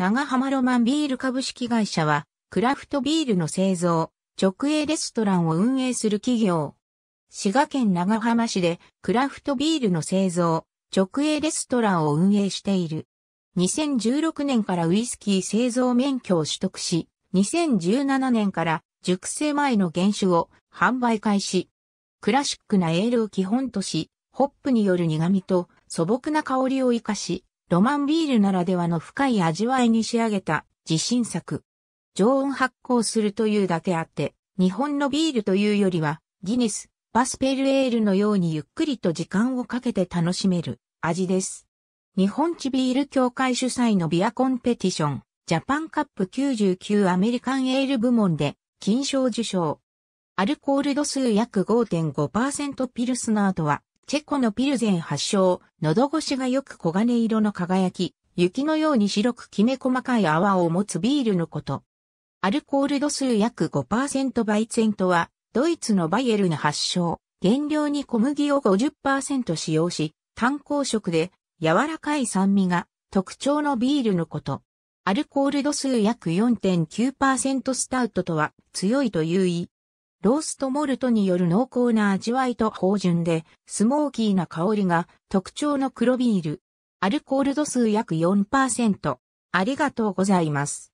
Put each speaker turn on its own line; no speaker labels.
長浜ロマンビ
ール株式会社は、クラフトビールの製造、直営レストランを運営する企業。滋賀県長浜市で、クラフトビールの製造、直営レストランを運営している。2016年からウイスキー製造免許を取得し、2017年から熟成前の原酒を販売開始。クラシックなエールを基本とし、ホップによる苦味と素朴な香りを活かし、ロマンビールならではの深い味わいに仕上げた自信作。常温発酵するというだけあって、日本のビールというよりは、ギネス、バスペルエールのようにゆっくりと時間をかけて楽しめる味です。日本地ビール協会主催のビアコンペティション、ジャパンカップ99アメリカンエール部門で、金賞受賞。アルコール度数約5.5%ピルスナーとは、チェコのピルゼン発祥、喉越しがよく黄金色の輝き、雪のように白くきめ細かい泡を持つビールのこと。アルコール度数約5%バイツェントは、ドイツのバイエルの発祥、原料に小麦を50%使用し、炭鉱色で柔らかい酸味が特徴のビールのこと。アルコール度数約4.9%スタウトとは強いという意ローストモルトによる濃厚な味わいと芳醇で、スモーキーな香りが特徴の黒ビール。アルコール度数約4%。ありがとうございます。